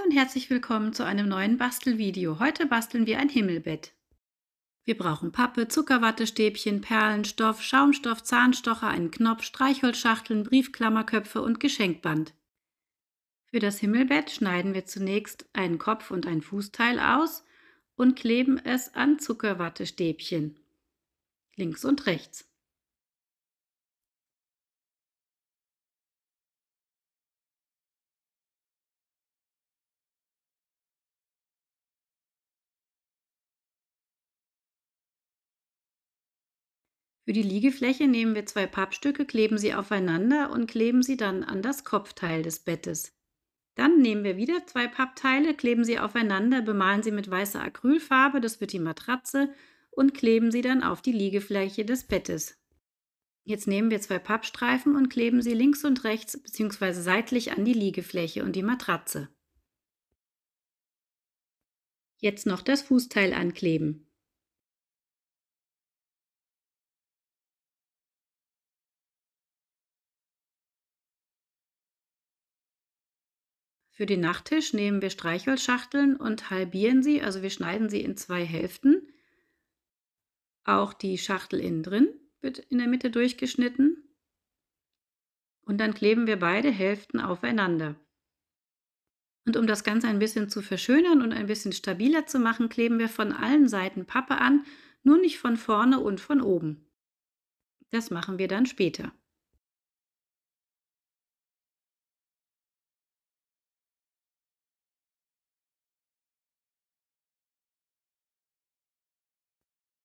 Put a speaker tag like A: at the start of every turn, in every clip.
A: Hallo und herzlich willkommen zu einem neuen Bastelvideo. Heute basteln wir ein Himmelbett. Wir brauchen Pappe, Zuckerwattestäbchen, Perlen, Stoff, Schaumstoff, Zahnstocher, einen Knopf, Streichholzschachteln, Briefklammerköpfe und Geschenkband. Für das Himmelbett schneiden wir zunächst einen Kopf und ein Fußteil aus und kleben es an Zuckerwattestäbchen. Links und rechts. Für die Liegefläche nehmen wir zwei Pappstücke, kleben sie aufeinander und kleben sie dann an das Kopfteil des Bettes. Dann nehmen wir wieder zwei Pappteile, kleben sie aufeinander, bemalen sie mit weißer Acrylfarbe, das wird die Matratze, und kleben sie dann auf die Liegefläche des Bettes. Jetzt nehmen wir zwei Pappstreifen und kleben sie links und rechts bzw. seitlich an die Liegefläche und die Matratze. Jetzt noch das Fußteil ankleben. Für den Nachttisch nehmen wir Streichholzschachteln und halbieren sie, also wir schneiden sie in zwei Hälften. Auch die Schachtel innen drin wird in der Mitte durchgeschnitten. Und dann kleben wir beide Hälften aufeinander. Und um das Ganze ein bisschen zu verschönern und ein bisschen stabiler zu machen, kleben wir von allen Seiten Pappe an, nur nicht von vorne und von oben. Das machen wir dann später.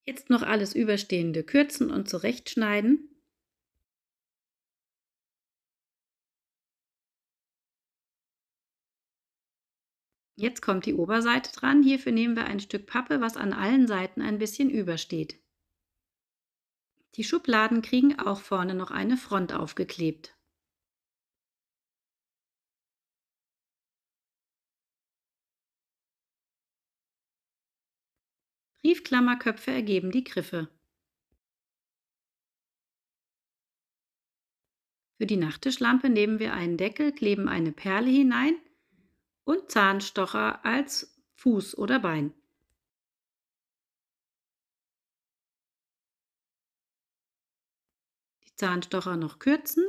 B: Jetzt noch alles Überstehende kürzen und zurechtschneiden.
A: Jetzt kommt die Oberseite dran. Hierfür nehmen wir ein Stück Pappe, was an allen Seiten ein bisschen übersteht. Die Schubladen kriegen auch vorne noch eine
C: Front aufgeklebt. Briefklammerköpfe ergeben die Griffe.
A: Für die Nachttischlampe nehmen wir einen Deckel, kleben eine Perle hinein und Zahnstocher als Fuß oder Bein.
B: Die Zahnstocher
C: noch kürzen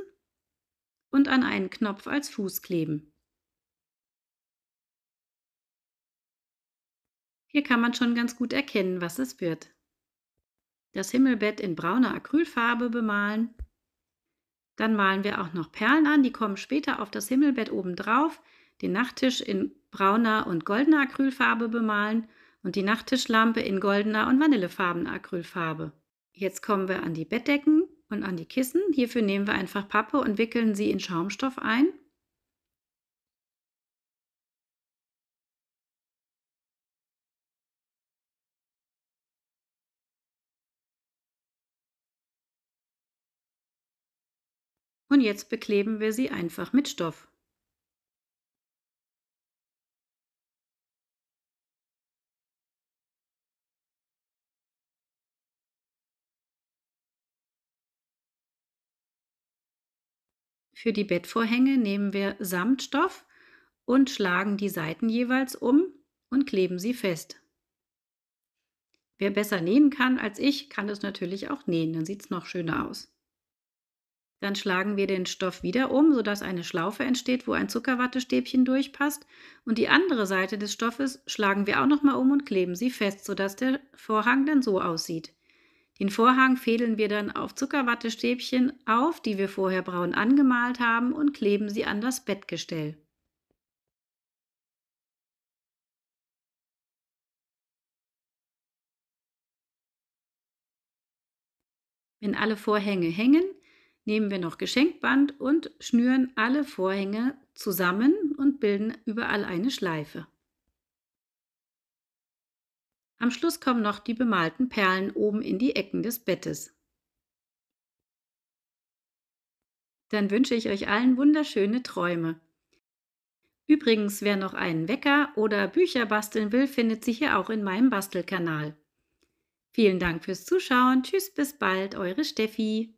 C: und an einen Knopf als Fuß kleben. Hier kann man schon ganz gut erkennen, was es
A: wird. Das Himmelbett in brauner Acrylfarbe bemalen. Dann malen wir auch noch Perlen an, die kommen später auf das Himmelbett oben drauf. Den Nachttisch in brauner und goldener Acrylfarbe bemalen und die Nachttischlampe in goldener und vanillefarbener Acrylfarbe. Jetzt kommen wir an die Bettdecken und an die Kissen. Hierfür nehmen wir einfach Pappe und wickeln sie in Schaumstoff ein.
B: und jetzt bekleben wir sie einfach mit Stoff.
A: Für die Bettvorhänge nehmen wir Samtstoff und schlagen die Seiten jeweils um und kleben sie fest. Wer besser nähen kann als ich, kann es natürlich auch nähen, dann sieht es noch schöner aus. Dann schlagen wir den Stoff wieder um, sodass eine Schlaufe entsteht, wo ein Zuckerwattestäbchen durchpasst. Und die andere Seite des Stoffes schlagen wir auch nochmal um und kleben sie fest, sodass der Vorhang dann so aussieht. Den Vorhang fädeln wir dann auf Zuckerwattestäbchen auf, die wir vorher braun angemalt haben, und kleben sie an das Bettgestell. Wenn alle Vorhänge hängen, nehmen wir noch Geschenkband und schnüren alle Vorhänge zusammen und bilden überall eine Schleife. Am Schluss kommen noch die bemalten Perlen oben in die Ecken des Bettes. Dann wünsche ich euch allen wunderschöne Träume. Übrigens, wer noch einen Wecker oder Bücher basteln will, findet sich hier auch in meinem Bastelkanal. Vielen Dank fürs Zuschauen. Tschüss, bis bald, eure Steffi.